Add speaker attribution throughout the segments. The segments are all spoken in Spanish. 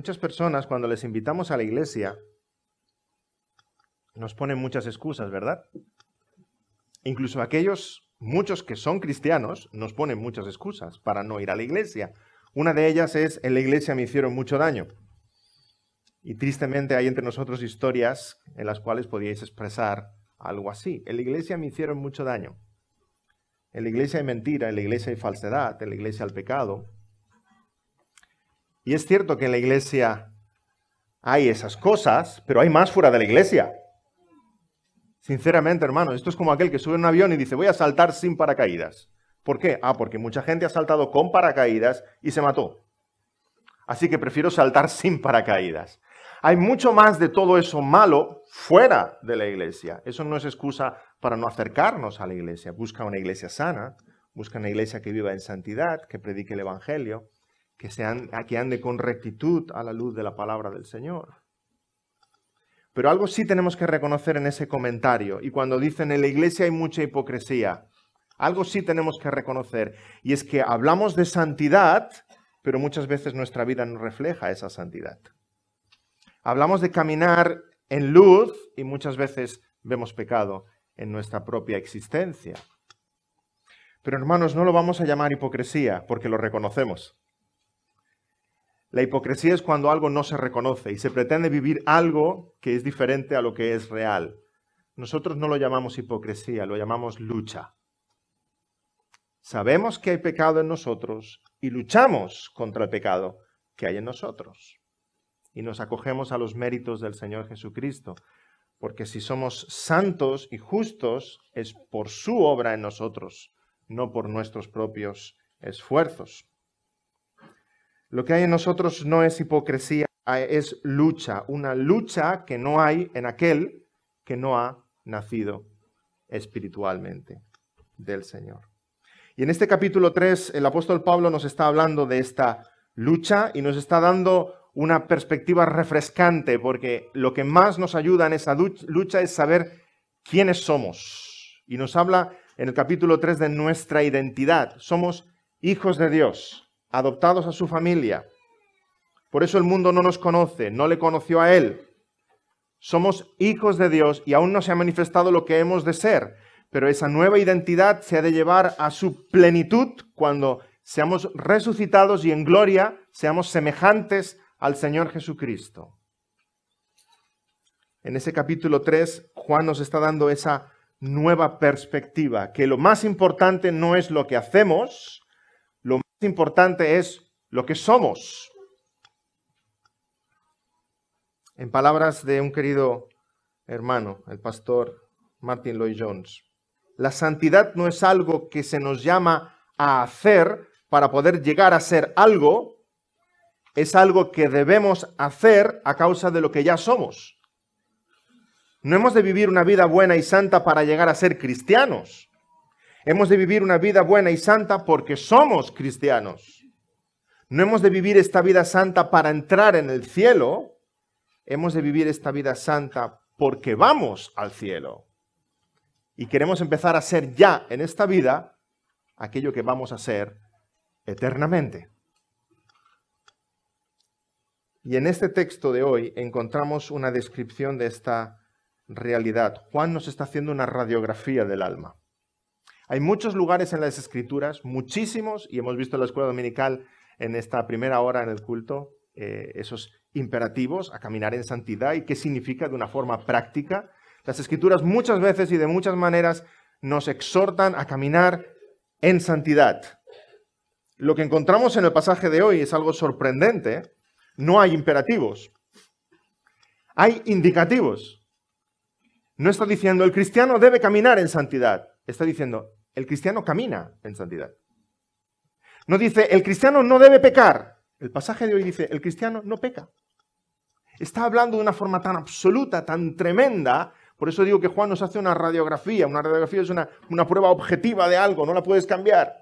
Speaker 1: muchas personas cuando les invitamos a la iglesia nos ponen muchas excusas, ¿verdad? Incluso aquellos, muchos que son cristianos, nos ponen muchas excusas para no ir a la iglesia. Una de ellas es, en la iglesia me hicieron mucho daño. Y tristemente hay entre nosotros historias en las cuales podíais expresar algo así. En la iglesia me hicieron mucho daño. En la iglesia hay mentira, en la iglesia hay falsedad, en la iglesia hay pecado. Y es cierto que en la iglesia hay esas cosas, pero hay más fuera de la iglesia. Sinceramente, hermano, esto es como aquel que sube en un avión y dice, voy a saltar sin paracaídas. ¿Por qué? Ah, porque mucha gente ha saltado con paracaídas y se mató. Así que prefiero saltar sin paracaídas. Hay mucho más de todo eso malo fuera de la iglesia. Eso no es excusa para no acercarnos a la iglesia. Busca una iglesia sana, busca una iglesia que viva en santidad, que predique el Evangelio, que, ande con rectitud a la luz de la palabra del Señor. Pero algo sí tenemos que reconocer en ese comentario, y cuando dicen en la iglesia hay mucha hipocresía, algo sí tenemos que reconocer, y es que hablamos de santidad, pero muchas veces nuestra vida no refleja esa santidad. Hablamos de caminar en luz y muchas veces vemos pecado en nuestra propia existencia. Pero hermanos, no lo vamos a llamar hipocresía porque lo reconocemos. La hipocresía es cuando algo no se reconoce y se pretende vivir algo que es diferente a lo que es real. Nosotros no lo llamamos hipocresía, lo llamamos lucha. Sabemos que hay pecado en nosotros y luchamos contra el pecado que hay en nosotros. Y nos acogemos a los méritos del Señor Jesucristo, porque si somos santos y justos es por su obra en nosotros, no por nuestros propios esfuerzos. Lo que hay en nosotros no es hipocresía, eh, es lucha, una lucha que no hay en aquel que no ha nacido espiritualmente del Señor. Y en este capítulo 3 el apóstol Pablo nos está hablando de esta lucha y nos está dando una perspectiva refrescante, porque lo que más nos ayuda en esa lucha es saber quiénes somos. Y nos habla en el capítulo 3 de nuestra identidad. Somos hijos de Dios adoptados a su familia. Por eso el mundo no nos conoce, no le conoció a Él. Somos hijos de Dios y aún no se ha manifestado lo que hemos de ser, pero esa nueva identidad se ha de llevar a su plenitud cuando seamos resucitados y en gloria seamos semejantes al Señor Jesucristo. En ese capítulo 3, Juan nos está dando esa nueva perspectiva, que lo más importante no es lo que hacemos, importante es lo que somos. En palabras de un querido hermano, el pastor Martin Lloyd Jones, la santidad no es algo que se nos llama a hacer para poder llegar a ser algo, es algo que debemos hacer a causa de lo que ya somos. No hemos de vivir una vida buena y santa para llegar a ser cristianos. Hemos de vivir una vida buena y santa porque somos cristianos. No hemos de vivir esta vida santa para entrar en el cielo. Hemos de vivir esta vida santa porque vamos al cielo. Y queremos empezar a ser ya en esta vida aquello que vamos a ser eternamente. Y en este texto de hoy encontramos una descripción de esta realidad. Juan nos está haciendo una radiografía del alma. Hay muchos lugares en las escrituras, muchísimos, y hemos visto en la escuela dominical en esta primera hora en el culto eh, esos imperativos a caminar en santidad y qué significa de una forma práctica. Las escrituras muchas veces y de muchas maneras nos exhortan a caminar en santidad. Lo que encontramos en el pasaje de hoy es algo sorprendente. No hay imperativos. Hay indicativos. No está diciendo el cristiano debe caminar en santidad. Está diciendo el cristiano camina en santidad. No dice, el cristiano no debe pecar. El pasaje de hoy dice, el cristiano no peca. Está hablando de una forma tan absoluta, tan tremenda. Por eso digo que Juan nos hace una radiografía. Una radiografía es una, prueba objetiva de algo, no la puedes cambiar.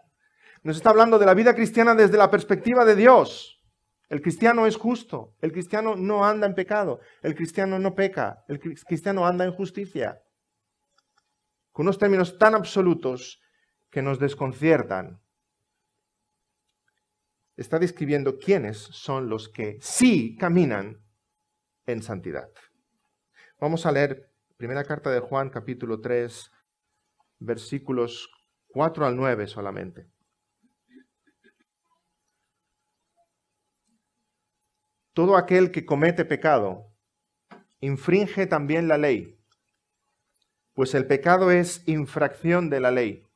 Speaker 1: Nos está hablando de la vida cristiana desde la perspectiva de Dios. El cristiano es justo, el cristiano no anda en pecado, el cristiano no peca, el cristiano anda en justicia con unos términos tan absolutos que nos desconciertan. Está describiendo quiénes son los que sí caminan en santidad. Vamos a leer primera carta de Juan capítulo 3 versículos 4 al 9 solamente. Todo aquel que comete pecado infringe también la ley pues el pecado es infracción de la ley.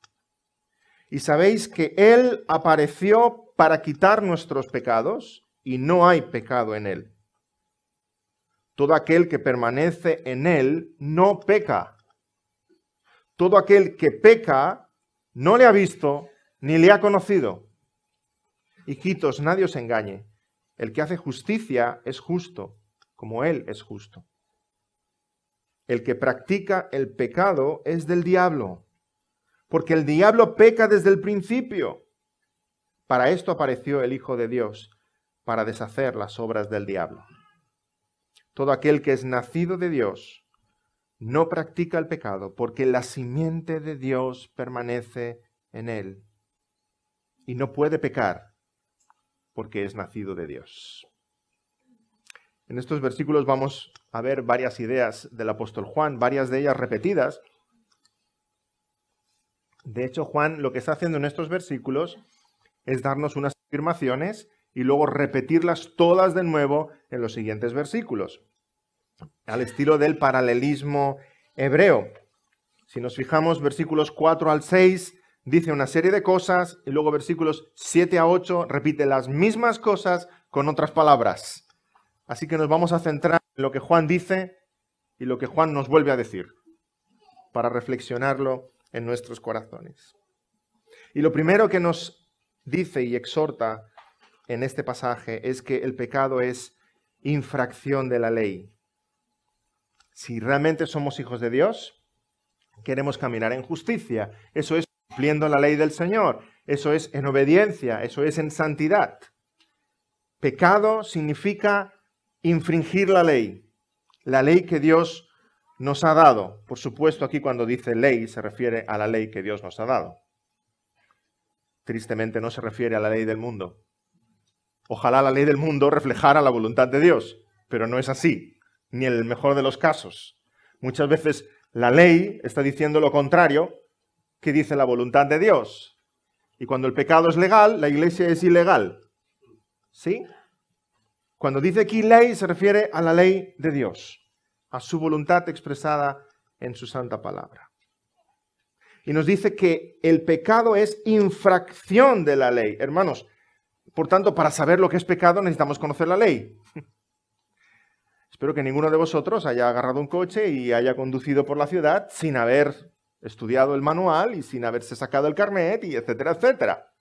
Speaker 1: Y sabéis que Él apareció para quitar nuestros pecados y no hay pecado en Él. Todo aquel que permanece en Él no peca. Todo aquel que peca no le ha visto ni le ha conocido. Hijitos, nadie os engañe. El que hace justicia es justo, como Él es justo el que practica el pecado es del diablo, porque el diablo peca desde el principio. Para esto apareció el Hijo de Dios, para deshacer las obras del diablo. Todo aquel que es nacido de Dios no practica el pecado, porque la simiente de Dios permanece en él, y no puede pecar, porque es nacido de Dios. En estos versículos vamos a ver varias ideas del apóstol Juan, varias de ellas repetidas. De hecho, Juan lo que está haciendo en estos versículos es darnos unas afirmaciones y luego repetirlas todas de nuevo en los siguientes versículos, al estilo del paralelismo hebreo. Si nos fijamos, versículos 4 al 6 dice una serie de cosas y luego versículos 7 a 8 repite las mismas cosas con otras palabras. Así que nos vamos a centrar en lo que Juan dice y lo que Juan nos vuelve a decir, para reflexionarlo en nuestros corazones. Y lo primero que nos dice y exhorta en este pasaje es que el pecado es infracción de la ley. Si realmente somos hijos de Dios, queremos caminar en justicia. Eso es cumpliendo la ley del Señor. Eso es en obediencia. Eso es en santidad. Pecado significa infringir la ley, la ley que Dios nos ha dado. Por supuesto, aquí cuando dice ley se refiere a la ley que Dios nos ha dado. Tristemente no se refiere a la ley del mundo. Ojalá la ley del mundo reflejara la voluntad de Dios, pero no es así, ni en el mejor de los casos. Muchas veces la ley está diciendo lo contrario que dice la voluntad de Dios. Y cuando el pecado es legal, la iglesia es ilegal. ¿Sí? Cuando dice aquí ley, se refiere a la ley de Dios, a su voluntad expresada en su santa palabra. Y nos dice que el pecado es infracción de la ley. Hermanos, por tanto, para saber lo que es pecado necesitamos conocer la ley. Espero que ninguno de vosotros haya agarrado un coche y haya conducido por la ciudad sin haber estudiado el manual y sin haberse sacado el carnet y etcétera, etcétera.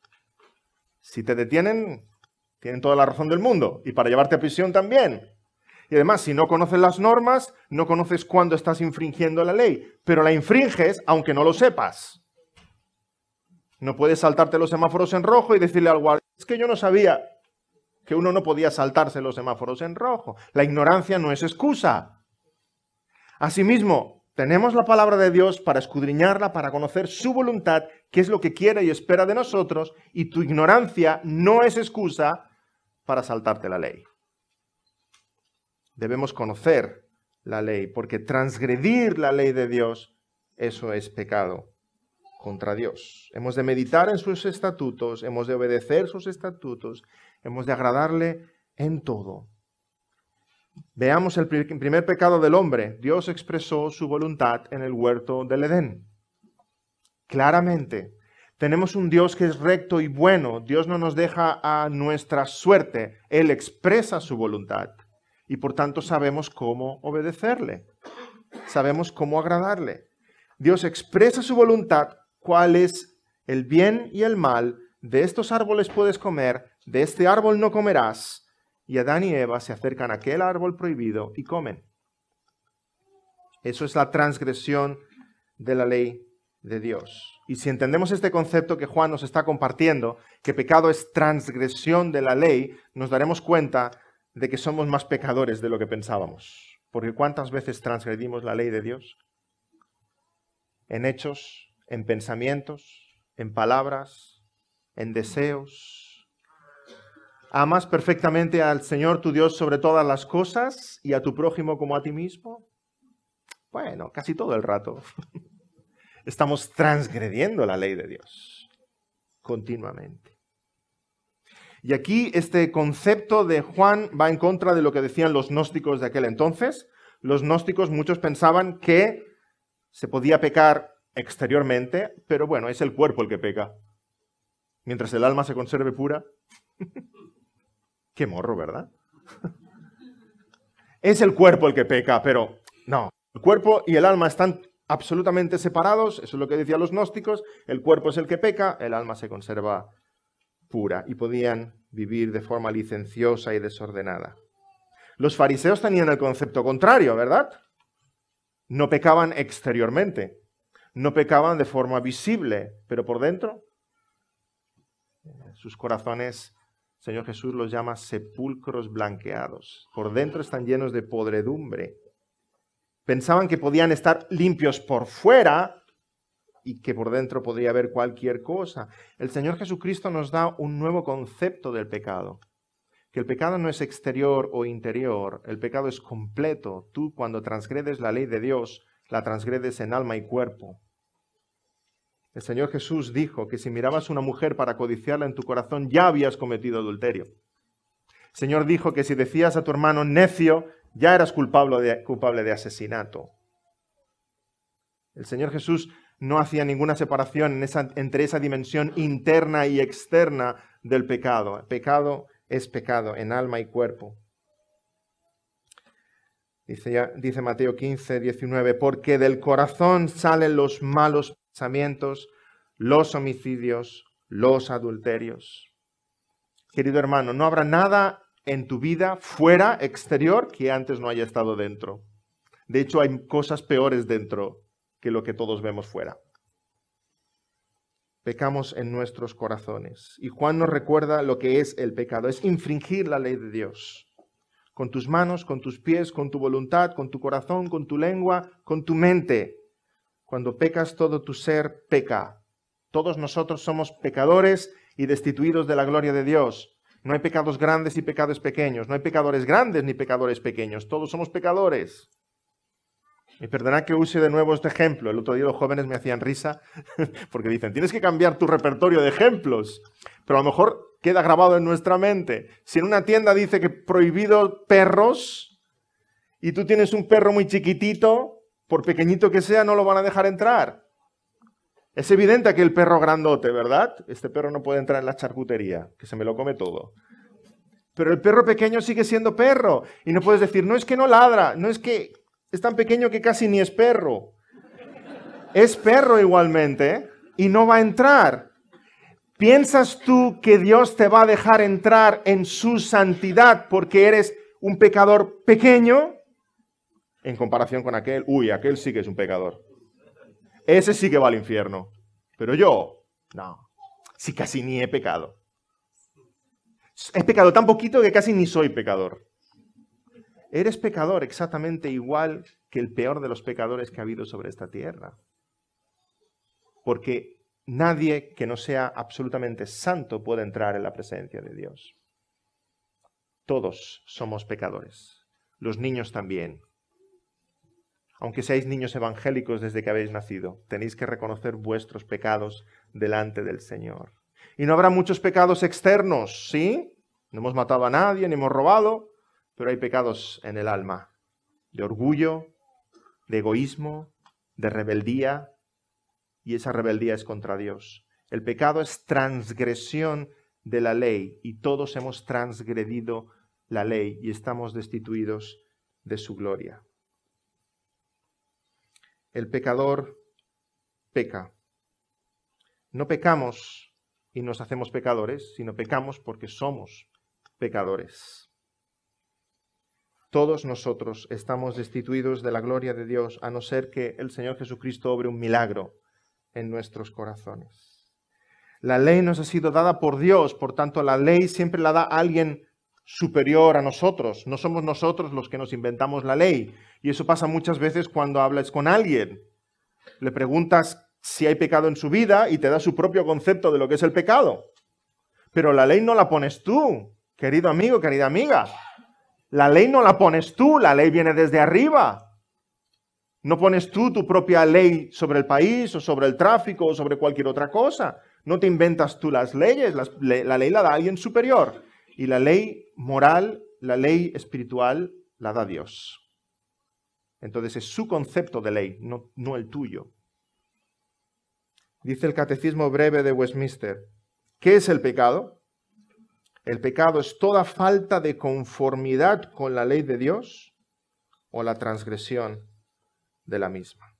Speaker 1: Si te detienen, tienen toda la razón del mundo. Y para llevarte a prisión también. Y además, si no conoces las normas, no conoces cuándo estás infringiendo la ley, pero la infringes aunque no lo sepas. No puedes saltarte los semáforos en rojo y decirle al guardia, es que yo no sabía que uno no podía saltarse los semáforos en rojo. La ignorancia no es excusa. Asimismo, tenemos la palabra de Dios para escudriñarla, para conocer su voluntad, qué es lo que quiere y espera de nosotros, y tu ignorancia no es excusa para saltarte la ley. Debemos conocer la ley, porque transgredir la ley de Dios, eso es pecado contra Dios. Hemos de meditar en sus estatutos, hemos de obedecer sus estatutos, hemos de agradarle en todo. Veamos el primer pecado del hombre. Dios expresó su voluntad en el huerto del Edén. Claramente, tenemos un Dios que es recto y bueno. Dios no nos deja a nuestra suerte. Él expresa su voluntad. Y por tanto sabemos cómo obedecerle. Sabemos cómo agradarle. Dios expresa su voluntad, cuál es el bien y el mal. De estos árboles puedes comer, de este árbol no comerás. Y Adán y Eva se acercan a aquel árbol prohibido y comen. Eso es la transgresión de la ley de Dios. Y si entendemos este concepto que Juan nos está compartiendo, que pecado es transgresión de la ley, nos daremos cuenta de que somos más pecadores de lo que pensábamos. Porque ¿cuántas veces transgredimos la ley de Dios? En hechos, en pensamientos, en palabras, en deseos. ¿Amas perfectamente al Señor tu Dios sobre todas las cosas y a tu prójimo como a ti mismo? Bueno, casi todo el rato. estamos transgrediendo la ley de Dios continuamente. Y aquí este concepto de Juan va en contra de lo que decían los gnósticos de aquel entonces. Los gnósticos muchos pensaban que se podía pecar exteriormente, pero bueno, es el cuerpo el que peca. Mientras el alma se conserve pura. Qué morro, ¿verdad? es el cuerpo el que peca, pero no. El cuerpo y el alma están absolutamente separados, eso es lo que decían los gnósticos, el cuerpo es el que peca, el alma se conserva pura, y podían vivir de forma licenciosa y desordenada. Los fariseos tenían el concepto contrario, ¿verdad? No pecaban exteriormente, no pecaban de forma visible, pero por dentro sus corazones, Señor Jesús los llama sepulcros blanqueados. Por dentro están llenos de podredumbre, pensaban que podían estar limpios por fuera y que por dentro podría haber cualquier cosa. El Señor Jesucristo nos da un nuevo concepto del pecado, que el pecado no es exterior o interior, el pecado es completo. Tú cuando transgredes la ley de Dios, la transgredes en alma y cuerpo. El Señor Jesús dijo que si mirabas una mujer para codiciarla en tu corazón, ya habías cometido adulterio. El Señor dijo que si decías a tu hermano necio, ya eras culpable de, asesinato. El Señor Jesús no hacía ninguna separación entre esa dimensión interna y externa del pecado. pecado es pecado en alma y cuerpo. Dice, dice Mateo 15, 19, porque del corazón salen los malos pensamientos, los homicidios, los adulterios. Querido hermano, no habrá nada en tu vida fuera, exterior, que antes no haya estado dentro. De hecho, hay cosas peores dentro que lo que todos vemos fuera. Pecamos en nuestros corazones. Y Juan nos recuerda lo que es el pecado, es infringir la ley de Dios. Con tus manos, con tus pies, con tu voluntad, con tu corazón, con tu lengua, con tu mente. Cuando pecas, todo tu ser peca. Todos nosotros somos pecadores y destituidos de la gloria de Dios. No hay pecados grandes y pecados pequeños. No hay pecadores grandes ni pecadores pequeños. Todos somos pecadores. Y perdonad que use de nuevo este ejemplo. El otro día los jóvenes me hacían risa porque dicen, tienes que cambiar tu repertorio de ejemplos. Pero a lo mejor queda grabado en nuestra mente. Si en una tienda dice que prohibido perros y tú tienes un perro muy chiquitito, por pequeñito que sea, no lo van a dejar entrar. Es evidente el perro grandote, ¿verdad? Este perro no puede entrar en la charcutería, que se me lo come todo. Pero el perro pequeño sigue siendo perro. Y no puedes decir, no es que no ladra, no es que es tan pequeño que casi ni es perro. Es perro igualmente y no va a entrar. ¿Piensas tú que Dios te va a dejar entrar en su santidad porque eres un pecador pequeño? En comparación con aquel, uy, aquel sí que es un pecador. Ese sí que va al infierno. Pero yo, no. Si casi ni he pecado. He pecado tan poquito que casi ni soy pecador. Eres pecador exactamente igual que el peor de los pecadores que ha habido sobre esta tierra. Porque nadie que no sea absolutamente santo puede entrar en la presencia de Dios. Todos somos pecadores. Los niños también, aunque seáis niños evangélicos desde que habéis nacido, tenéis que reconocer vuestros pecados delante del Señor. Y no habrá muchos pecados externos, ¿sí? No hemos matado a nadie, ni hemos robado, pero hay pecados en el alma, de orgullo, de egoísmo, de rebeldía, y esa rebeldía es contra Dios. El pecado es transgresión de la ley, y todos hemos transgredido la ley y estamos destituidos de su gloria el pecador peca. No pecamos y nos hacemos pecadores, sino pecamos porque somos pecadores. Todos nosotros estamos destituidos de la gloria de Dios, a no ser que el Señor Jesucristo obre un milagro en nuestros corazones. La ley nos ha sido dada por Dios, por tanto la ley siempre la da alguien superior a nosotros. No somos nosotros los que nos inventamos la ley. Y eso pasa muchas veces cuando hablas con alguien. Le preguntas si hay pecado en su vida y te da su propio concepto de lo que es el pecado. Pero la ley no la pones tú, querido amigo, querida amiga. La ley no la pones tú, la ley viene desde arriba. No pones tú tu propia ley sobre el país o sobre el tráfico o sobre cualquier otra cosa. No te inventas tú las leyes, la ley la da alguien superior. Y la ley moral, la ley espiritual, la da Dios. Entonces es su concepto de ley, no, no el tuyo. Dice el Catecismo Breve de Westminster, ¿qué es el pecado? El pecado es toda falta de conformidad con la ley de Dios o la transgresión de la misma.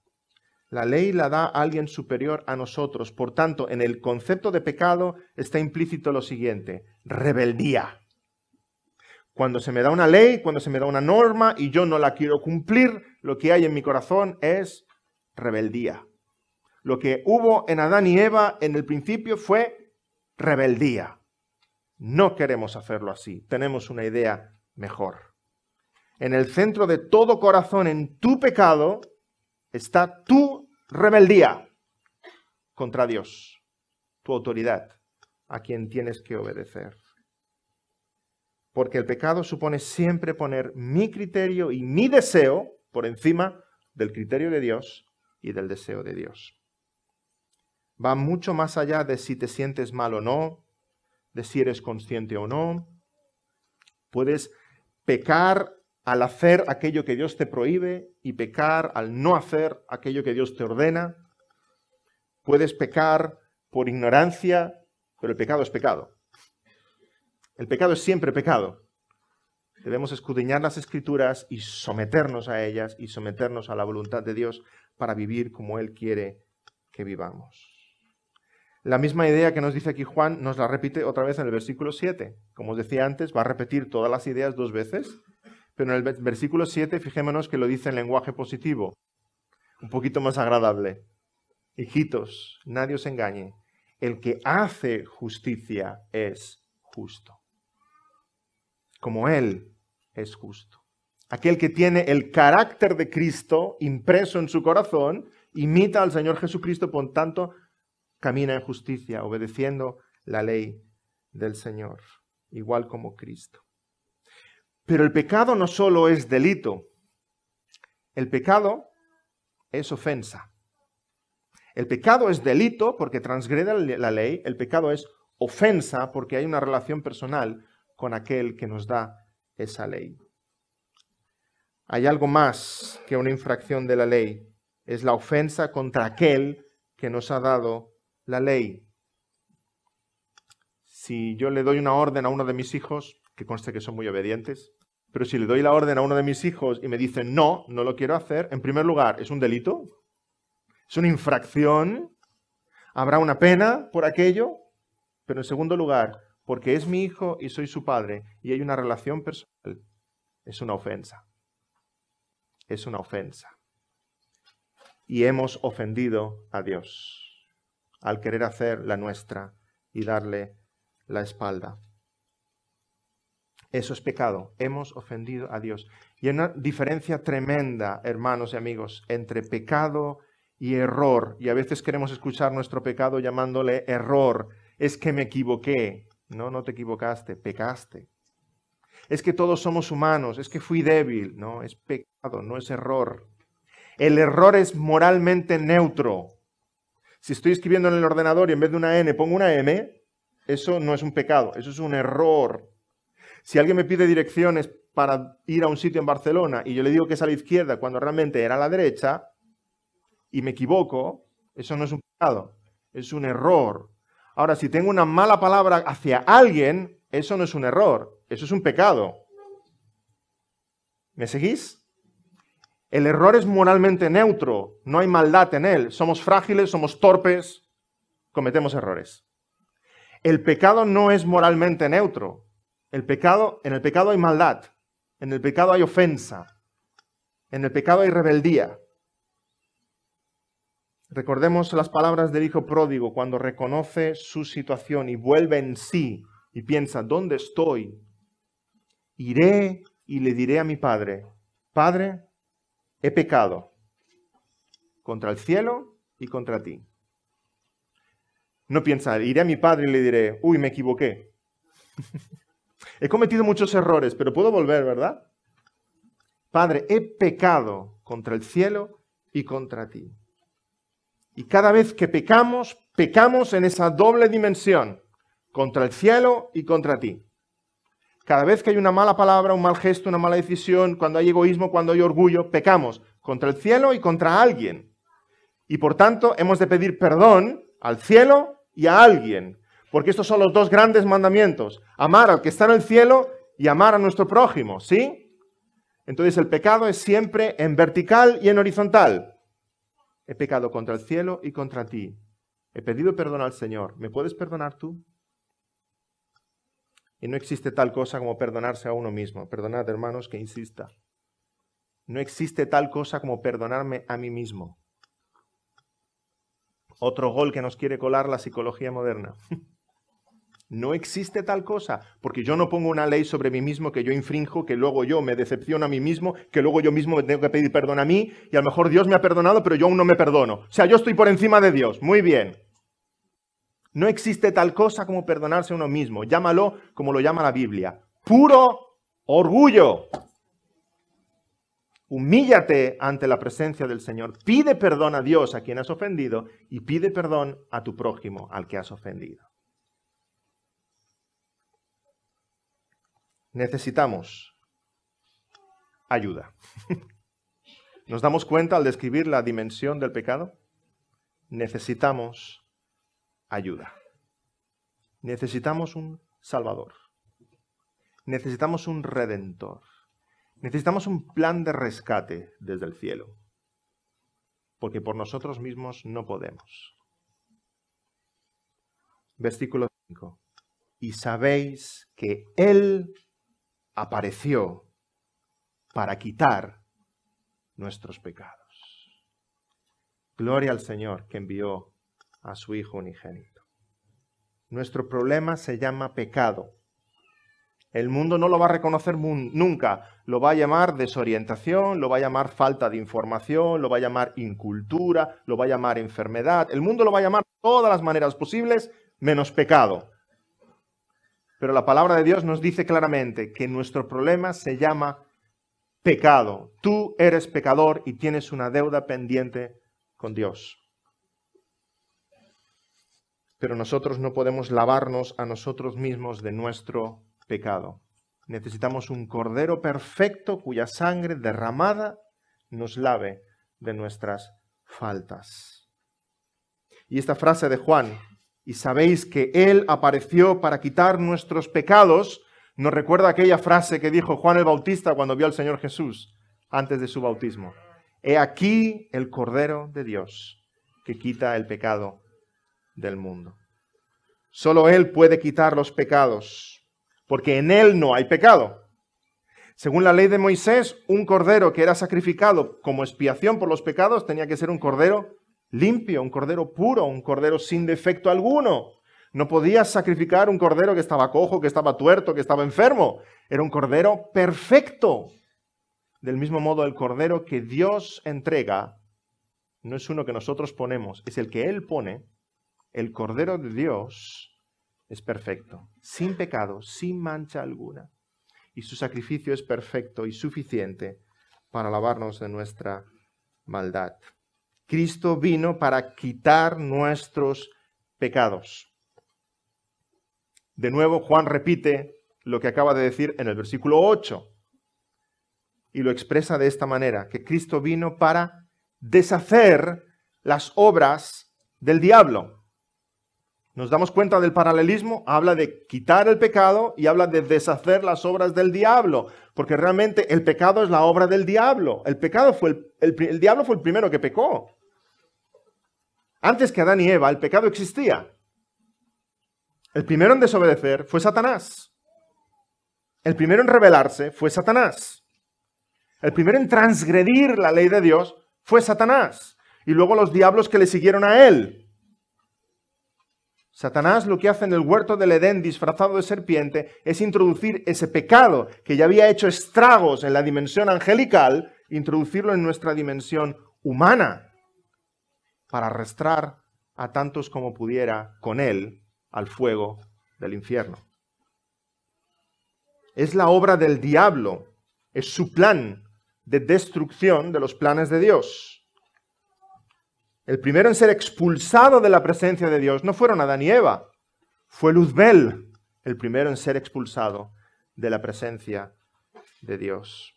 Speaker 1: La ley la da alguien superior a nosotros. Por tanto, en el concepto de pecado está implícito lo siguiente, rebeldía. Cuando se me da una ley, cuando se me da una norma y yo no la quiero cumplir, lo que hay en mi corazón es rebeldía. Lo que hubo en Adán y Eva en el principio fue rebeldía. No queremos hacerlo así, tenemos una idea mejor. En el centro de todo corazón, en tu pecado, está tu rebeldía contra Dios, tu autoridad, a quien tienes que obedecer. Porque el pecado supone siempre poner mi criterio y mi deseo por encima del criterio de Dios y del deseo de Dios. Va mucho más allá de si te sientes mal o no, de si eres consciente o no. Puedes pecar al hacer aquello que Dios te prohíbe y pecar al no hacer aquello que Dios te ordena. Puedes pecar por ignorancia, pero el pecado es pecado. El pecado es siempre pecado. Debemos escudriñar las escrituras y someternos a ellas y someternos a la voluntad de Dios para vivir como Él quiere que vivamos. La misma idea que nos dice aquí Juan nos la repite otra vez en el versículo 7. Como os decía antes, va a repetir todas las ideas dos veces pero en el versículo 7 fijémonos que lo dice en lenguaje positivo, un poquito más agradable. Hijitos, nadie os engañe, el que hace justicia es justo, como Él es justo. Aquel que tiene el carácter de Cristo impreso en su corazón, imita al Señor Jesucristo, por tanto, camina en justicia, obedeciendo la ley del Señor, igual como Cristo. Pero el pecado no solo es delito, el pecado es ofensa. El pecado es delito porque transgreda la ley, el pecado es ofensa porque hay una relación personal con aquel que nos da esa ley. Hay algo más que una infracción de la ley, es la ofensa contra aquel que nos ha dado la ley. Si yo le doy una orden a uno de mis hijos, que conste que son muy obedientes, pero si le doy la orden a uno de mis hijos y me dice no, no lo quiero hacer, en primer lugar, es un delito, es una infracción, habrá una pena por aquello, pero en segundo lugar, porque es mi hijo y soy su padre y hay una relación personal, es una ofensa. Es una ofensa. Y hemos ofendido a Dios al querer hacer la nuestra y darle la espalda. Eso es pecado. Hemos ofendido a Dios. Y hay una diferencia tremenda, hermanos y amigos, entre pecado y error. Y a veces queremos escuchar nuestro pecado llamándole error. Es que me equivoqué. No, no te equivocaste, pecaste. Es que todos somos humanos, es que fui débil. No, es pecado, no es error. El error es moralmente neutro. Si estoy escribiendo en el ordenador y en vez de una N pongo una M, eso no es un pecado, eso es un error. Si alguien me pide direcciones para ir a un sitio en Barcelona y yo le digo que es a la izquierda cuando realmente era a la derecha y me equivoco, eso no es un pecado, es un error. Ahora, si tengo una mala palabra hacia alguien, eso no es un error, eso es un pecado. ¿Me seguís? El error es moralmente neutro, no hay maldad en él. Somos frágiles, somos torpes, cometemos errores. El pecado no es moralmente neutro, el pecado, en el pecado hay maldad, en el pecado hay ofensa, en el pecado hay rebeldía. Recordemos las palabras del hijo pródigo cuando reconoce su situación y vuelve en sí y piensa, ¿dónde estoy? Iré y le diré a mi padre, Padre, he pecado contra el cielo y contra ti. No piensa, iré a mi padre y le diré, uy, me equivoqué. He cometido muchos errores, pero puedo volver, ¿verdad? Padre, he pecado contra el cielo y contra ti. Y cada vez que pecamos, pecamos en esa doble dimensión, contra el cielo y contra ti. Cada vez que hay una mala palabra, un mal gesto, una mala decisión, cuando hay egoísmo, cuando hay orgullo, pecamos contra el cielo y contra alguien. Y por tanto, hemos de pedir perdón al cielo y a alguien porque estos son los dos grandes mandamientos. Amar al que está en el cielo y amar a nuestro prójimo, ¿sí? Entonces el pecado es siempre en vertical y en horizontal. He pecado contra el cielo y contra ti. He pedido perdón al Señor. ¿Me puedes perdonar tú? Y no existe tal cosa como perdonarse a uno mismo. Perdonad, hermanos, que insista. No existe tal cosa como perdonarme a mí mismo. Otro gol que nos quiere colar la psicología moderna. No existe tal cosa, porque yo no pongo una ley sobre mí mismo que yo infrinjo, que luego yo me decepciono a mí mismo, que luego yo mismo me tengo que pedir perdón a mí, y a lo mejor Dios me ha perdonado, pero yo aún no me perdono. O sea, yo estoy por encima de Dios. Muy bien. No existe tal cosa como perdonarse a uno mismo. Llámalo como lo llama la Biblia. Puro orgullo. Humíllate ante la presencia del Señor. Pide perdón a Dios a quien has ofendido y pide perdón a tu prójimo al que has ofendido. necesitamos ayuda. ¿Nos damos cuenta al describir la dimensión del pecado? Necesitamos ayuda. Necesitamos un Salvador. Necesitamos un Redentor. Necesitamos un plan de rescate desde el cielo. Porque por nosotros mismos no podemos. Versículo 5. Y sabéis que Él apareció para quitar nuestros pecados. Gloria al Señor que envió a su Hijo unigénito. Nuestro problema se llama pecado. El mundo no lo va a reconocer nunca. Lo va a llamar desorientación, lo va a llamar falta de información, lo va a llamar incultura, lo va a llamar enfermedad. El mundo lo va a llamar todas las maneras posibles menos pecado. Pero la palabra de Dios nos dice claramente que nuestro problema se llama pecado. Tú eres pecador y tienes una deuda pendiente con Dios. Pero nosotros no podemos lavarnos a nosotros mismos de nuestro pecado. Necesitamos un cordero perfecto cuya sangre derramada nos lave de nuestras faltas. Y esta frase de Juan, y sabéis que Él apareció para quitar nuestros pecados, nos recuerda aquella frase que dijo Juan el Bautista cuando vio al Señor Jesús antes de su bautismo. He aquí el Cordero de Dios que quita el pecado del mundo. Solo Él puede quitar los pecados, porque en Él no hay pecado. Según la ley de Moisés, un cordero que era sacrificado como expiación por los pecados tenía que ser un cordero limpio, un cordero puro, un cordero sin defecto alguno. No podías sacrificar un cordero que estaba cojo, que estaba tuerto, que estaba enfermo. Era un cordero perfecto. Del mismo modo, el cordero que Dios entrega no es uno que nosotros ponemos, es el que Él pone. El cordero de Dios es perfecto, sin pecado, sin mancha alguna. Y su sacrificio es perfecto y suficiente para lavarnos de nuestra maldad. Cristo vino para quitar nuestros pecados. De nuevo, Juan repite lo que acaba de decir en el versículo 8 y lo expresa de esta manera, que Cristo vino para deshacer las obras del diablo. Nos damos cuenta del paralelismo, habla de quitar el pecado y habla de deshacer las obras del diablo, porque realmente el pecado es la obra del diablo. El pecado fue el diablo fue el primero que pecó. Antes que Adán y Eva, el pecado existía. El primero en desobedecer fue Satanás. El primero en rebelarse fue Satanás. El primero en transgredir la ley de Dios fue Satanás. Y luego los diablos que le siguieron a él. Satanás lo que hace en el huerto del Edén disfrazado de serpiente es introducir ese pecado que ya había hecho estragos en la dimensión angelical, introducirlo en nuestra dimensión humana para arrastrar a tantos como pudiera con él al fuego del infierno. Es la obra del diablo, es su plan de destrucción de los planes de Dios. El primero en ser expulsado de la presencia de Dios no fueron Adán y Eva, fue Luzbel el primero en ser expulsado de la presencia de Dios.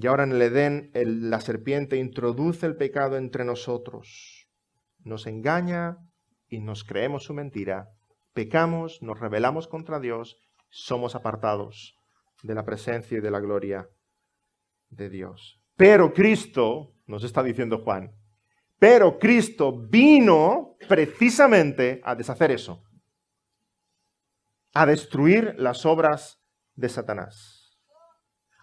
Speaker 1: Y ahora en el Edén la serpiente introduce el pecado entre nosotros. Nos engaña y nos creemos su mentira. Pecamos, nos rebelamos contra Dios, somos apartados de la presencia y de la gloria de Dios. Pero Cristo, nos está diciendo Juan, pero Cristo vino precisamente a deshacer eso, a destruir las obras de Satanás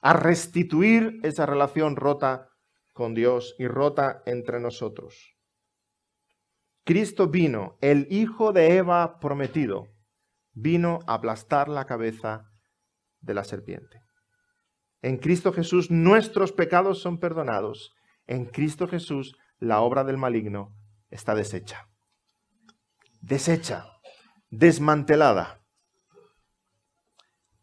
Speaker 1: a restituir esa relación rota con Dios y rota entre nosotros. Cristo vino, el hijo de Eva prometido, vino a aplastar la cabeza de la serpiente. En Cristo Jesús nuestros pecados son perdonados. En Cristo Jesús la obra del maligno está deshecha. Deshecha, desmantelada.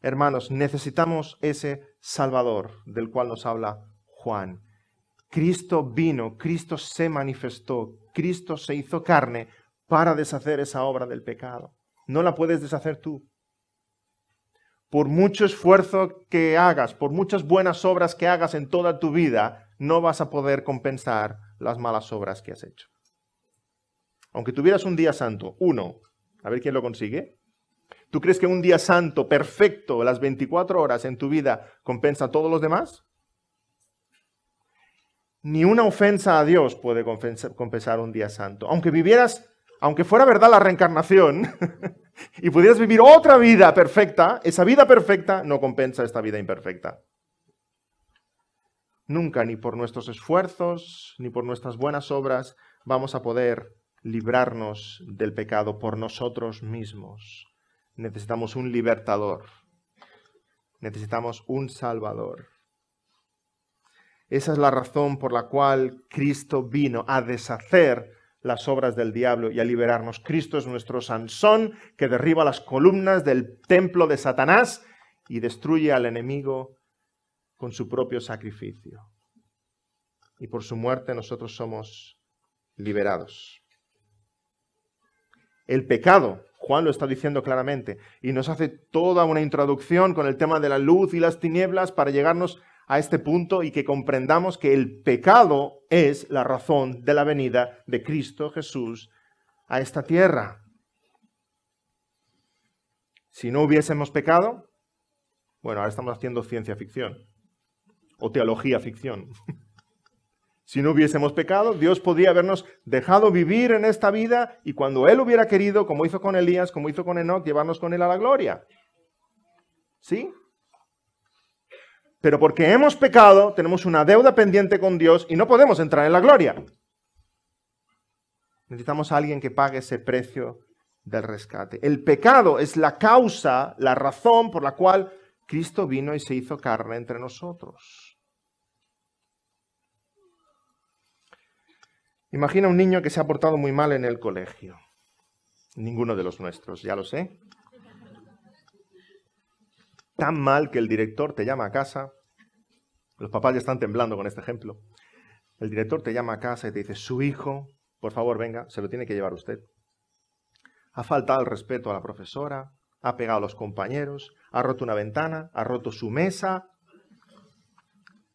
Speaker 1: Hermanos, necesitamos ese Salvador del cual nos habla Juan. Cristo vino, Cristo se manifestó, Cristo se hizo carne para deshacer esa obra del pecado. No la puedes deshacer tú. Por mucho esfuerzo que hagas, por muchas buenas obras que hagas en toda tu vida, no vas a poder compensar las malas obras que has hecho. Aunque tuvieras un día santo, uno, a ver quién lo consigue, ¿Tú crees que un día santo, perfecto, las 24 horas en tu vida, compensa a todos los demás? Ni una ofensa a Dios puede compensar un día santo. Aunque vivieras, aunque fuera verdad la reencarnación y pudieras vivir otra vida perfecta, esa vida perfecta no compensa esta vida imperfecta. Nunca, ni por nuestros esfuerzos, ni por nuestras buenas obras, vamos a poder librarnos del pecado por nosotros mismos. Necesitamos un libertador. Necesitamos un salvador. Esa es la razón por la cual Cristo vino a deshacer las obras del diablo y a liberarnos. Cristo es nuestro Sansón que derriba las columnas del templo de Satanás y destruye al enemigo con su propio sacrificio. Y por su muerte nosotros somos liberados. El pecado Juan lo está diciendo claramente y nos hace toda una introducción con el tema de la luz y las tinieblas para llegarnos a este punto y que comprendamos que el pecado es la razón de la venida de Cristo Jesús a esta tierra. Si no hubiésemos pecado, bueno, ahora estamos haciendo ciencia ficción o teología ficción. Si no hubiésemos pecado, Dios podría habernos dejado vivir en esta vida y cuando Él hubiera querido, como hizo con Elías, como hizo con Enoch, llevarnos con Él a la gloria. ¿Sí? Pero porque hemos pecado, tenemos una deuda pendiente con Dios y no podemos entrar en la gloria. Necesitamos a alguien que pague ese precio del rescate. El pecado es la causa, la razón por la cual Cristo vino y se hizo carne entre nosotros. Imagina un niño que se ha portado muy mal en el colegio. Ninguno de los nuestros, ya lo sé. Tan mal que el director te llama a casa. Los papás ya están temblando con este ejemplo. El director te llama a casa y te dice, su hijo, por favor, venga, se lo tiene que llevar usted. Ha faltado el respeto a la profesora, ha pegado a los compañeros, ha roto una ventana, ha roto su mesa,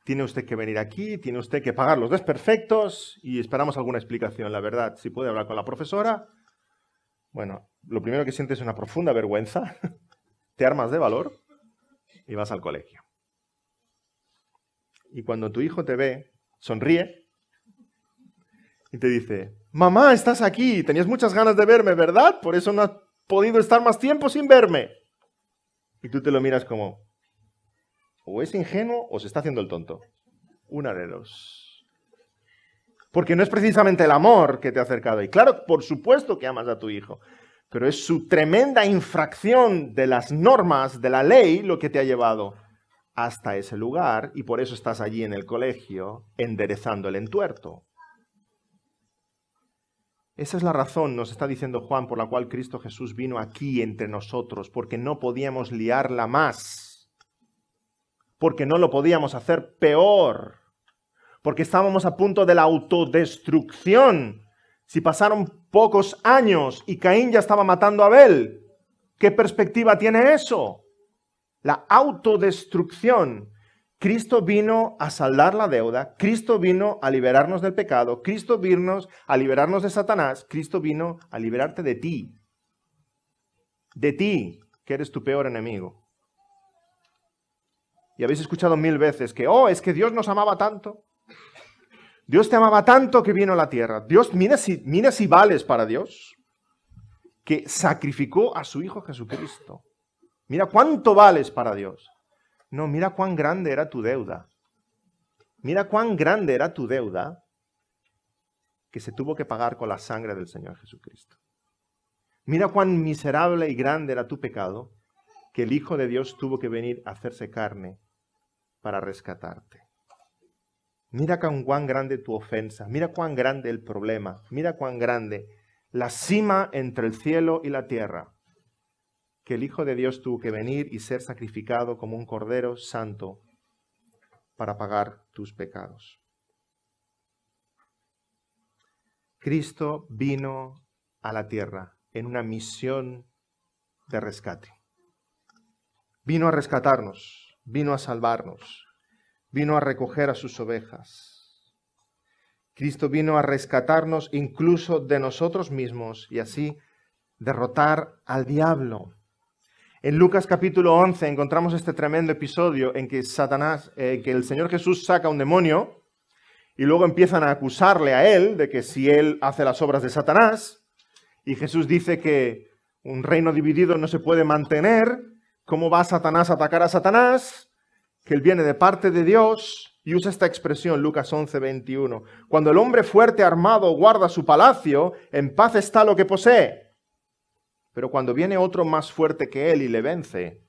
Speaker 1: tiene usted que venir aquí, tiene usted que pagar los desperfectos y esperamos alguna explicación, la verdad. Si puede hablar con la profesora. Bueno, lo primero que sientes es una profunda vergüenza, te armas de valor y vas al colegio. Y cuando tu hijo te ve, sonríe y te dice, mamá, estás aquí, tenías muchas ganas de verme, ¿verdad? Por eso no has podido estar más tiempo sin verme. Y tú te lo miras como, o es ingenuo o se está haciendo el tonto. Una de dos. Porque no es precisamente el amor que te ha acercado. Y claro, por supuesto que amas a tu hijo, pero es su tremenda infracción de las normas, de la ley, lo que te ha llevado hasta ese lugar y por eso estás allí en el colegio enderezando el entuerto. Esa es la razón, nos está diciendo Juan, por la cual Cristo Jesús vino aquí entre nosotros, porque no podíamos liarla más porque no lo podíamos hacer peor, porque estábamos a punto de la autodestrucción. Si pasaron pocos años y Caín ya estaba matando a Abel, ¿qué perspectiva tiene eso? La autodestrucción. Cristo vino a saldar la deuda, Cristo vino a liberarnos del pecado, Cristo vino a liberarnos de Satanás, Cristo vino a liberarte de ti, de ti, que eres tu peor enemigo. Y habéis escuchado mil veces que, oh, es que Dios nos amaba tanto. Dios te amaba tanto que vino a la tierra. Dios, mira si, mira si vales para Dios, que sacrificó a su Hijo Jesucristo. Mira cuánto vales para Dios. No, mira cuán grande era tu deuda. Mira cuán grande era tu deuda que se tuvo que pagar con la sangre del Señor Jesucristo. Mira cuán miserable y grande era tu pecado que el Hijo de Dios tuvo que venir a hacerse carne para rescatarte. Mira cuán grande tu ofensa, mira cuán grande el problema, mira cuán grande la cima entre el cielo y la tierra, que el Hijo de Dios tuvo que venir y ser sacrificado como un cordero santo para pagar tus pecados. Cristo vino a la tierra en una misión de rescate. Vino a rescatarnos, vino a salvarnos, vino a recoger a sus ovejas. Cristo vino a rescatarnos incluso de nosotros mismos y así derrotar al diablo. En Lucas capítulo 11 encontramos este tremendo episodio en que Satanás, eh, que el Señor Jesús saca un demonio y luego empiezan a acusarle a él de que si él hace las obras de Satanás y Jesús dice que un reino dividido no se puede mantener cómo va Satanás a atacar a Satanás, que él viene de parte de Dios, y usa esta expresión, Lucas 11, 21. Cuando el hombre fuerte armado guarda su palacio, en paz está lo que posee. Pero cuando viene otro más fuerte que él y le vence,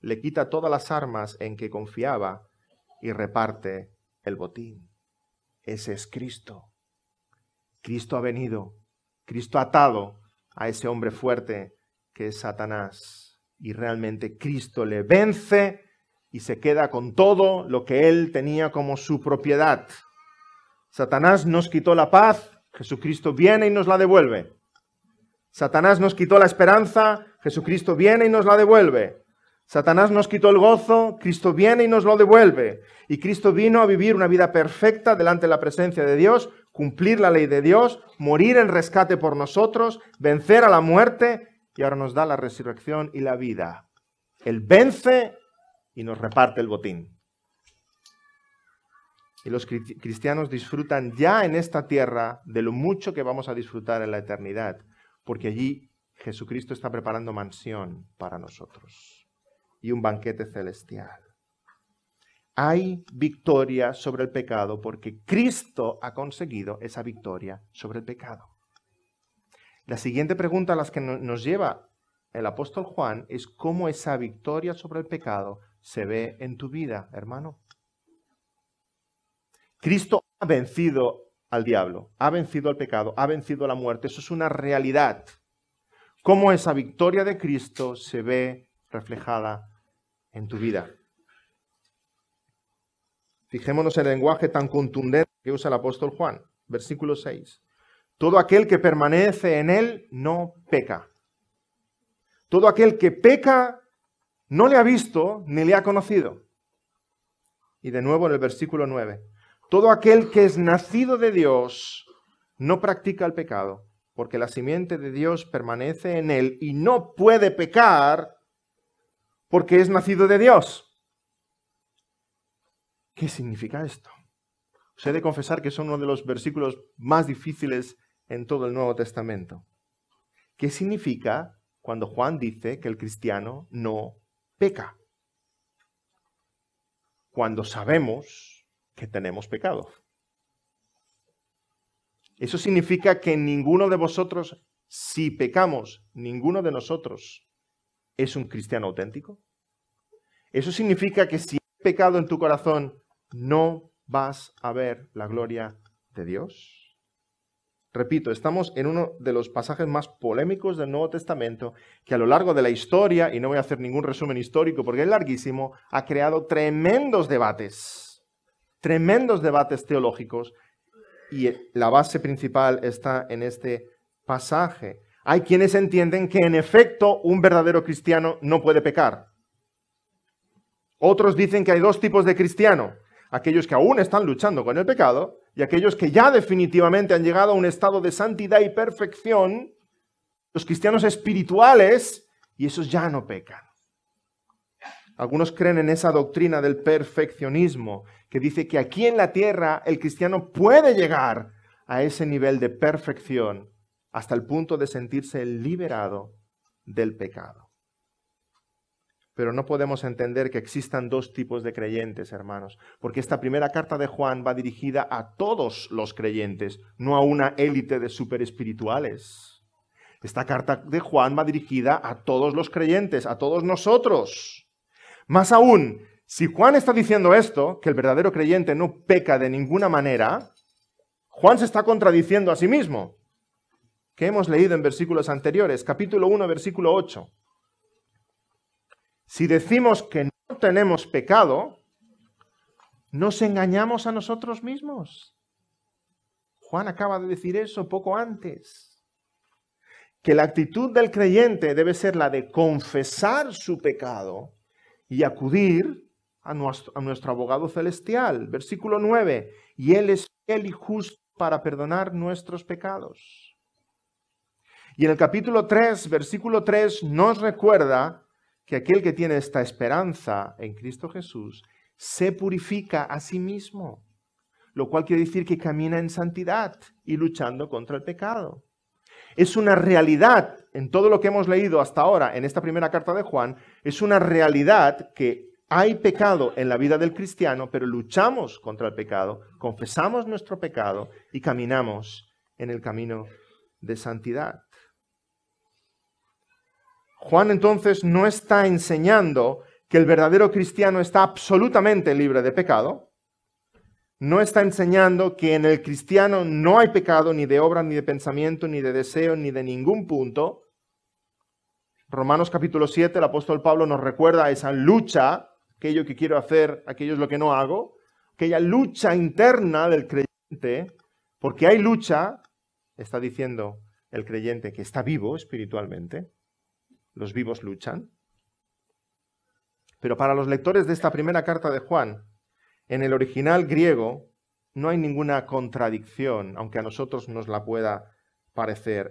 Speaker 1: le quita todas las armas en que confiaba y reparte el botín. Ese es Cristo. Cristo ha venido, Cristo ha atado a ese hombre fuerte que es Satanás y realmente Cristo le vence y se queda con todo lo que él tenía como su propiedad. Satanás nos quitó la paz, Jesucristo viene y nos la devuelve. Satanás nos quitó la esperanza, Jesucristo viene y nos la devuelve. Satanás nos quitó el gozo, Cristo viene y nos lo devuelve. Y Cristo vino a vivir una vida perfecta delante de la presencia de Dios, cumplir la ley de Dios, morir en rescate por nosotros, vencer a la muerte y ahora nos da la resurrección y la vida. Él vence y nos reparte el botín. Y los cristianos disfrutan ya en esta tierra de lo mucho que vamos a disfrutar en la eternidad, porque allí Jesucristo está preparando mansión para nosotros y un banquete celestial. Hay victoria sobre el pecado porque Cristo ha conseguido esa victoria sobre el pecado. La siguiente pregunta a las que nos lleva el apóstol Juan es cómo esa victoria sobre el pecado se ve en tu vida, hermano. Cristo ha vencido al diablo, ha vencido al pecado, ha vencido la muerte. Eso es una realidad. Cómo esa victoria de Cristo se ve reflejada en tu vida. Fijémonos en el lenguaje tan contundente que usa el apóstol Juan, versículo 6. Todo aquel que permanece en Él no peca. Todo aquel que peca no le ha visto ni le ha conocido. Y de nuevo en el versículo 9, todo aquel que es nacido de Dios no practica el pecado, porque la simiente de Dios permanece en Él y no puede pecar porque es nacido de Dios. ¿Qué significa esto? Se he de confesar que son uno de los versículos más difíciles en todo el Nuevo Testamento. ¿Qué significa cuando Juan dice que el cristiano no peca? Cuando sabemos que tenemos pecado. Eso significa que ninguno de vosotros, si pecamos, ninguno de nosotros es un cristiano auténtico. Eso significa que si hay pecado en tu corazón, no vas a ver la gloria de Dios. Repito, estamos en uno de los pasajes más polémicos del Nuevo Testamento que a lo largo de la historia, y no voy a hacer ningún resumen histórico porque es larguísimo, ha creado tremendos debates, tremendos debates teológicos, y la base principal está en este pasaje. Hay quienes entienden que en efecto un verdadero cristiano no puede pecar. Otros dicen que hay dos tipos de cristiano, aquellos que aún están luchando con el pecado y aquellos que ya definitivamente han llegado a un estado de santidad y perfección, los cristianos espirituales, y esos ya no pecan. Algunos creen en esa doctrina del perfeccionismo, que dice que aquí en la tierra el cristiano puede llegar a ese nivel de perfección hasta el punto de sentirse liberado del pecado. Pero no podemos entender que existan dos tipos de creyentes, hermanos, porque esta primera carta de Juan va dirigida a todos los creyentes, no a una élite de superespirituales. Esta carta de Juan va dirigida a todos los creyentes, a todos nosotros. Más aún, si Juan está diciendo esto, que el verdadero creyente no peca de ninguna manera, Juan se está contradiciendo a sí mismo, que hemos leído en versículos anteriores, capítulo 1, versículo 8. Si decimos que no tenemos pecado, nos engañamos a nosotros mismos. Juan acaba de decir eso poco antes, que la actitud del creyente debe ser la de confesar su pecado y acudir a nuestro, abogado celestial. Versículo 9, y Él es fiel y justo para perdonar nuestros pecados. Y en el capítulo 3, versículo 3, nos recuerda que aquel que tiene esta esperanza en Cristo Jesús se purifica a sí mismo, lo cual quiere decir que camina en santidad y luchando contra el pecado. Es una realidad, en todo lo que hemos leído hasta ahora, en esta primera carta de Juan, es una realidad que hay pecado en la vida del cristiano, pero luchamos contra el pecado, confesamos nuestro pecado y caminamos en el camino de santidad. Juan entonces no está enseñando que el verdadero cristiano está absolutamente libre de pecado, no está enseñando que en el cristiano no hay pecado ni de obra, ni de pensamiento, ni de deseo, ni de ningún punto. Romanos capítulo 7, el apóstol Pablo nos recuerda esa lucha, aquello que quiero hacer, aquello es lo que no hago, aquella lucha interna del creyente, porque hay lucha, está diciendo el creyente que está vivo espiritualmente, los vivos luchan. Pero para los lectores de esta primera carta de Juan, en el original griego no hay ninguna contradicción, aunque a nosotros nos la pueda parecer.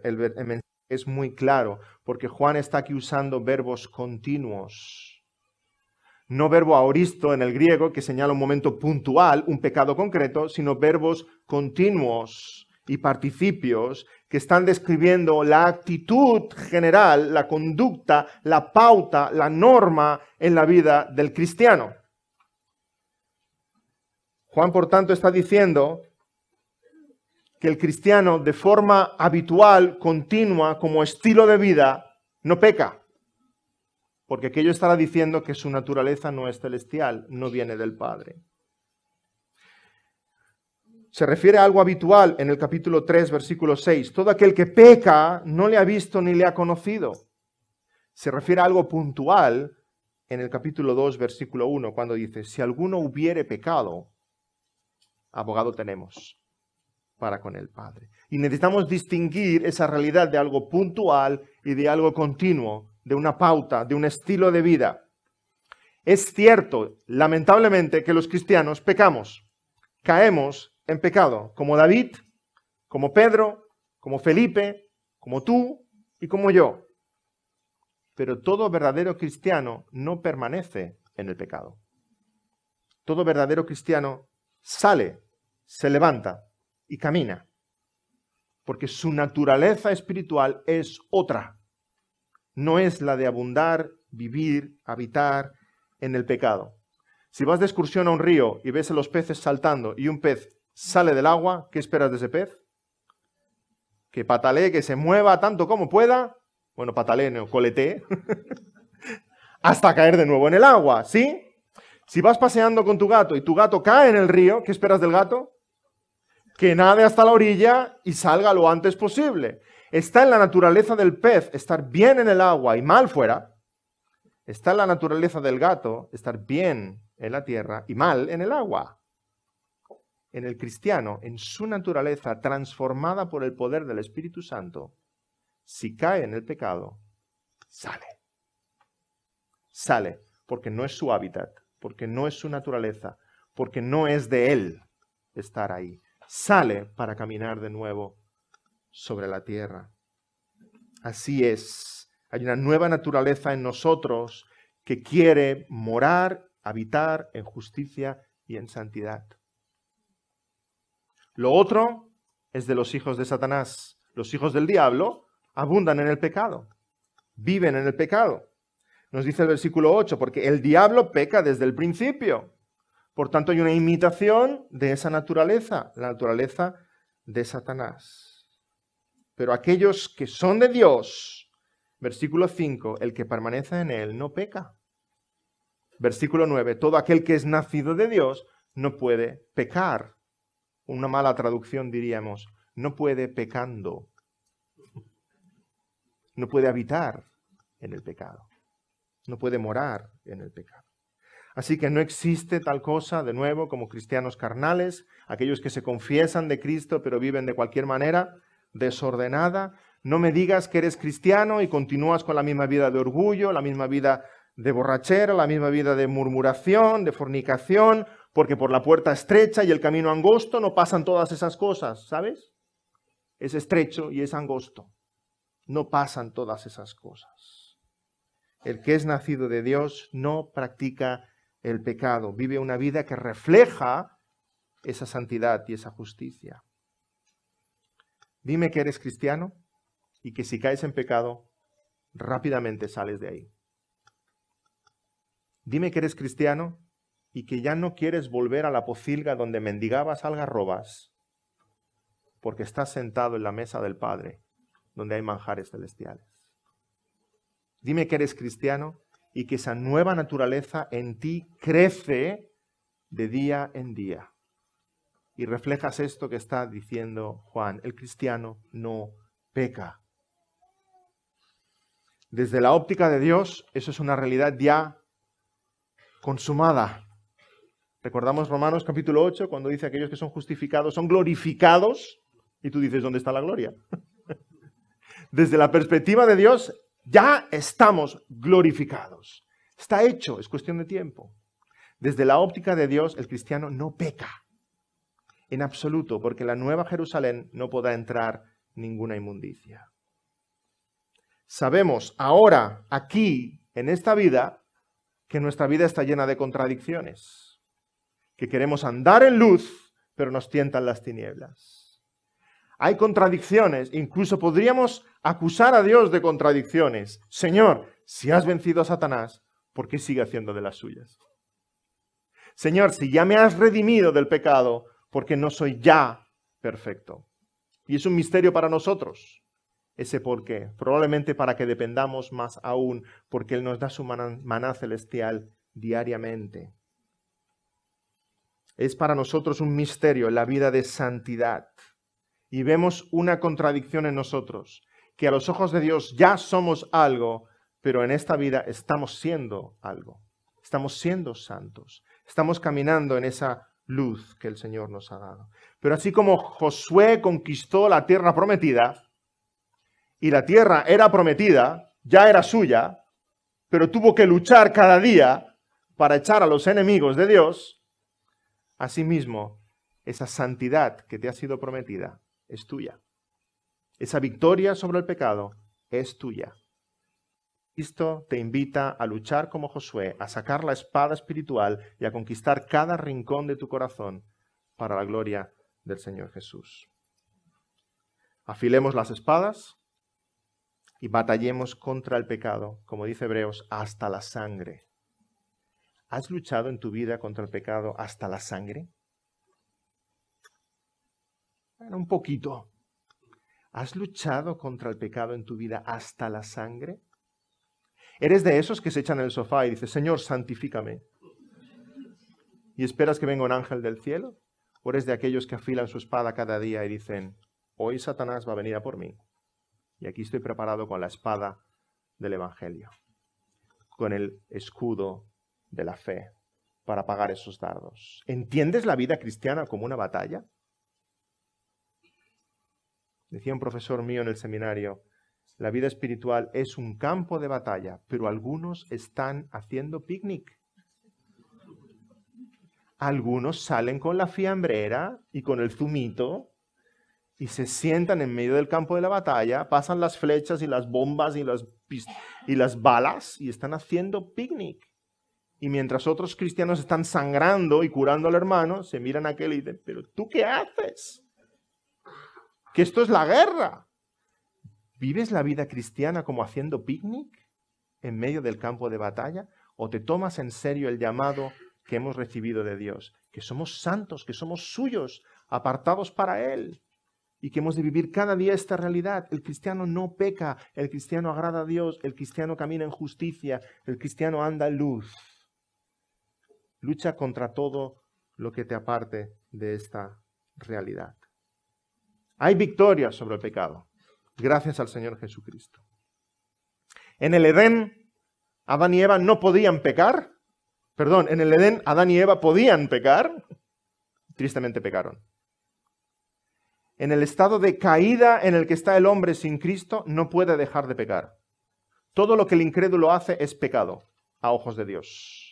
Speaker 1: es muy claro, porque Juan está aquí usando verbos continuos. No verbo aoristo en el griego, que señala un momento puntual, un pecado concreto, sino verbos continuos y participios que están describiendo la actitud general, la conducta, la pauta, la norma en la vida del cristiano. Juan, por tanto, está diciendo que el cristiano de forma habitual, continua, como estilo de vida, no peca. Porque aquello estará diciendo que su naturaleza no es celestial, no viene del Padre se refiere a algo habitual en el capítulo 3, versículo 6. Todo aquel que peca no le ha visto ni le ha conocido. Se refiere a algo puntual en el capítulo 2, versículo 1, cuando dice, si alguno hubiere pecado, abogado tenemos para con el Padre. Y necesitamos distinguir esa realidad de algo puntual y de algo continuo, de una pauta, de un estilo de vida. Es cierto, lamentablemente, que los cristianos pecamos, caemos en pecado, como David, como Pedro, como Felipe, como tú y como yo. Pero todo verdadero cristiano no permanece en el pecado. Todo verdadero cristiano sale, se levanta y camina, porque su naturaleza espiritual es otra. No es la de abundar, vivir, habitar en el pecado. Si vas de excursión a un río y ves a los peces saltando y un pez sale del agua, ¿qué esperas de ese pez? Que patalee, que se mueva tanto como pueda, bueno, patalee, no, coletee, hasta caer de nuevo en el agua, ¿sí? Si vas paseando con tu gato y tu gato cae en el río, ¿qué esperas del gato? Que nade hasta la orilla y salga lo antes posible. Está en la naturaleza del pez estar bien en el agua y mal fuera. Está en la naturaleza del gato estar bien en la tierra y mal en el agua en el cristiano, en su naturaleza transformada por el poder del Espíritu Santo, si cae en el pecado, sale. Sale, porque no es su hábitat, porque no es su naturaleza, porque no es de él estar ahí. Sale para caminar de nuevo sobre la tierra. Así es. Hay una nueva naturaleza en nosotros que quiere morar, habitar en justicia y en santidad. Lo otro es de los hijos de Satanás. Los hijos del diablo abundan en el pecado, viven en el pecado. Nos dice el versículo 8, porque el diablo peca desde el principio. Por tanto, hay una imitación de esa naturaleza, la naturaleza de Satanás. Pero aquellos que son de Dios, versículo 5, el que permanece en él no peca. Versículo 9, todo aquel que es nacido de Dios no puede pecar una mala traducción diríamos, no puede pecando, no puede habitar en el pecado, no puede morar en el pecado. Así que no existe tal cosa, de nuevo, como cristianos carnales, aquellos que se confiesan de Cristo pero viven de cualquier manera desordenada. No me digas que eres cristiano y continúas con la misma vida de orgullo, la misma vida de borrachera, la misma vida de murmuración, de fornicación, porque por la puerta estrecha y el camino angosto no pasan todas esas cosas, ¿sabes? Es estrecho y es angosto. No pasan todas esas cosas. El que es nacido de Dios no practica el pecado, vive una vida que refleja esa santidad y esa justicia. Dime que eres cristiano y que si caes en pecado, rápidamente sales de ahí. Dime que eres cristiano y que ya no quieres volver a la pocilga donde mendigabas algarrobas, porque estás sentado en la mesa del Padre, donde hay manjares celestiales. Dime que eres cristiano y que esa nueva naturaleza en ti crece de día en día. Y reflejas esto que está diciendo Juan, el cristiano no peca. Desde la óptica de Dios, eso es una realidad ya consumada. Recordamos Romanos capítulo 8, cuando dice aquellos que son justificados son glorificados, y tú dices, ¿dónde está la gloria? Desde la perspectiva de Dios, ya estamos glorificados. Está hecho, es cuestión de tiempo. Desde la óptica de Dios, el cristiano no peca, en absoluto, porque la nueva Jerusalén no podrá entrar ninguna inmundicia. Sabemos ahora, aquí, en esta vida, que nuestra vida está llena de contradicciones que queremos andar en luz, pero nos tientan las tinieblas. Hay contradicciones, incluso podríamos acusar a Dios de contradicciones. Señor, si has vencido a Satanás, ¿por qué sigue haciendo de las suyas? Señor, si ya me has redimido del pecado, ¿por qué no soy ya perfecto? Y es un misterio para nosotros ese por qué. Probablemente para que dependamos más aún, porque Él nos da su maná, celestial diariamente es para nosotros un misterio la vida de santidad. Y vemos una contradicción en nosotros, que a los ojos de Dios ya somos algo, pero en esta vida estamos siendo algo. Estamos siendo santos. Estamos caminando en esa luz que el Señor nos ha dado. Pero así como Josué conquistó la tierra prometida, y la tierra era prometida, ya era suya, pero tuvo que luchar cada día para echar a los enemigos de Dios, Asimismo, esa santidad que te ha sido prometida es tuya. Esa victoria sobre el pecado es tuya. Cristo te invita a luchar como Josué, a sacar la espada espiritual y a conquistar cada rincón de tu corazón para la gloria del Señor Jesús. Afilemos las espadas y batallemos contra el pecado, como dice Hebreos, hasta la sangre. ¿Has luchado en tu vida contra el pecado hasta la sangre? Bueno, un poquito. ¿Has luchado contra el pecado en tu vida hasta la sangre? ¿Eres de esos que se echan en el sofá y dicen, Señor, santifícame? ¿Y esperas que venga un ángel del cielo? ¿O eres de aquellos que afilan su espada cada día y dicen, hoy Satanás va a venir a por mí? Y aquí estoy preparado con la espada del Evangelio, con el escudo de la fe para pagar esos dardos. ¿Entiendes la vida cristiana como una batalla? Decía un profesor mío en el seminario, la vida espiritual es un campo de batalla, pero algunos están haciendo picnic. Algunos salen con la fiambrera y con el zumito y se sientan en medio del campo de la batalla, pasan las flechas y las bombas y las, y las balas y están haciendo picnic. Y mientras otros cristianos están sangrando y curando al hermano, se miran a aquel y dicen, pero ¿tú qué haces? Que esto es la guerra. ¿Vives la vida cristiana como haciendo picnic en medio del campo de batalla? ¿O te tomas en serio el llamado que hemos recibido de Dios? Que somos santos, que somos suyos, apartados para Él y que hemos de vivir cada día esta realidad. El cristiano no peca, el cristiano agrada a Dios, el cristiano camina en justicia, el cristiano anda en luz. Lucha contra todo lo que te aparte de esta realidad. Hay victoria sobre el pecado, gracias al Señor Jesucristo. En el Edén, Adán y Eva no podían pecar. Perdón, en el Edén, Adán y Eva podían pecar. Tristemente pecaron. En el estado de caída en el que está el hombre sin Cristo, no puede dejar de pecar. Todo lo que el incrédulo hace es pecado a ojos de Dios.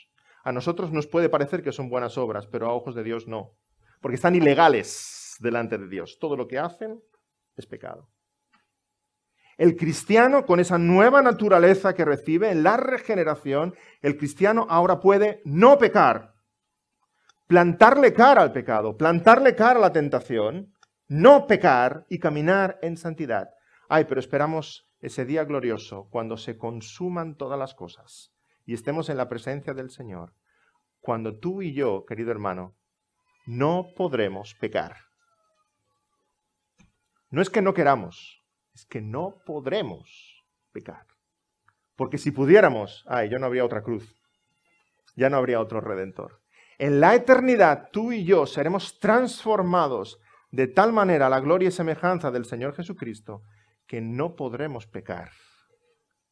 Speaker 1: A nosotros nos puede parecer que son buenas obras, pero a ojos de Dios no, porque están ilegales delante de Dios. Todo lo que hacen es pecado. El cristiano, con esa nueva naturaleza que recibe en la regeneración, el cristiano ahora puede no pecar, plantarle cara al pecado, plantarle cara a la tentación, no pecar y caminar en santidad. Ay, pero esperamos ese día glorioso cuando se consuman todas las cosas y estemos en la presencia del Señor, cuando tú y yo, querido hermano, no podremos pecar. No es que no queramos, es que no podremos pecar. Porque si pudiéramos, ay, ya no habría otra cruz, ya no habría otro redentor. En la eternidad tú y yo seremos transformados de tal manera a la gloria y semejanza del Señor Jesucristo que no podremos pecar.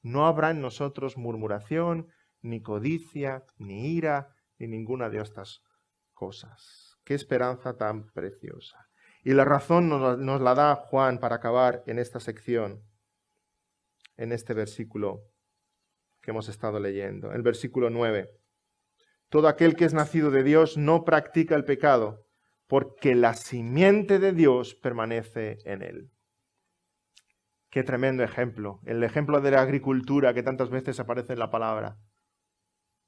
Speaker 1: No habrá en nosotros murmuración, ni codicia, ni ira, ni ninguna de estas cosas. Qué esperanza tan preciosa. Y la razón nos, la da Juan para acabar en esta sección, en este versículo que hemos estado leyendo, el versículo 9. Todo aquel que es nacido de Dios no practica el pecado, porque la simiente de Dios permanece en él. Qué tremendo ejemplo, el ejemplo de la agricultura que tantas veces aparece en la palabra.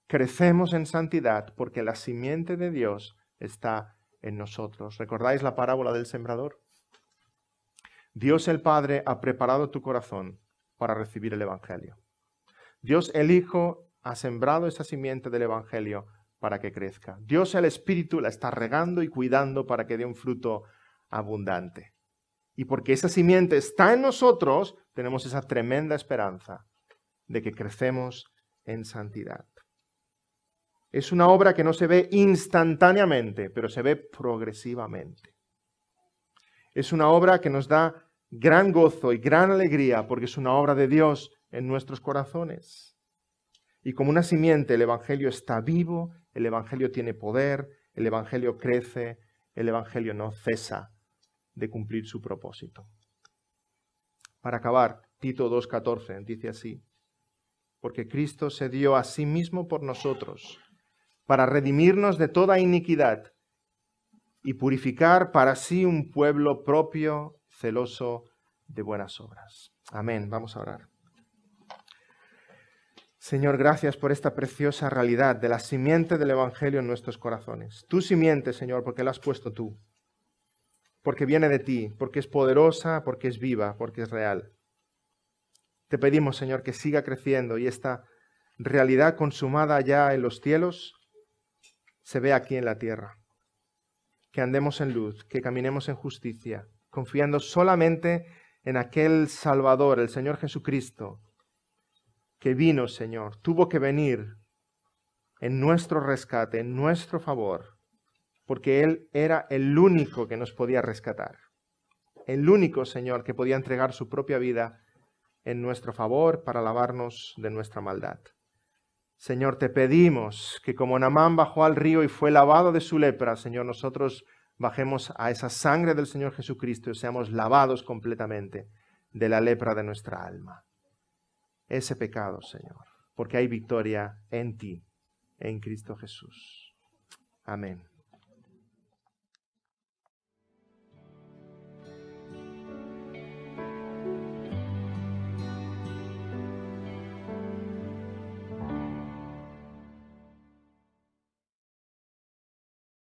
Speaker 1: Crecemos en santidad porque la simiente de Dios está en nosotros. ¿Recordáis la parábola del sembrador? Dios el Padre ha preparado tu corazón para recibir el Evangelio. Dios el Hijo ha sembrado esa simiente del Evangelio para que crezca. Dios el Espíritu la está regando y cuidando para que dé un fruto abundante. Y porque esa simiente está en nosotros, tenemos esa tremenda esperanza de que crecemos en santidad. Es una obra que no se ve instantáneamente, pero se ve progresivamente. Es una obra que nos da gran gozo y gran alegría porque es una obra de Dios en nuestros corazones. Y como una simiente, el Evangelio está vivo, el Evangelio tiene poder, el Evangelio crece, el Evangelio no cesa de cumplir su propósito. Para acabar, Tito 2.14 dice así, porque Cristo se dio a sí mismo por nosotros para redimirnos de toda iniquidad y purificar para sí un pueblo propio, celoso de buenas obras. Amén. Vamos a orar. Señor, gracias por esta preciosa realidad de la simiente del Evangelio en nuestros corazones. Tu simiente, Señor, porque la has puesto tú, porque viene de ti, porque es poderosa, porque es viva, porque es real. Te pedimos, Señor, que siga creciendo y esta realidad consumada ya en los cielos se ve aquí en la tierra. Que andemos en luz, que caminemos en justicia, confiando solamente en aquel Salvador, el Señor Jesucristo, que vino, Señor, tuvo que venir en nuestro rescate, en nuestro favor, porque Él era el único que nos podía rescatar, el único, Señor, que podía entregar su propia vida en nuestro favor para lavarnos de nuestra maldad. Señor, te pedimos que como Namán bajó al río y fue lavado de su lepra, Señor, nosotros bajemos a esa sangre del Señor Jesucristo y seamos lavados completamente de la lepra de nuestra alma. Ese pecado, Señor, porque hay victoria en ti, en Cristo Jesús. Amén.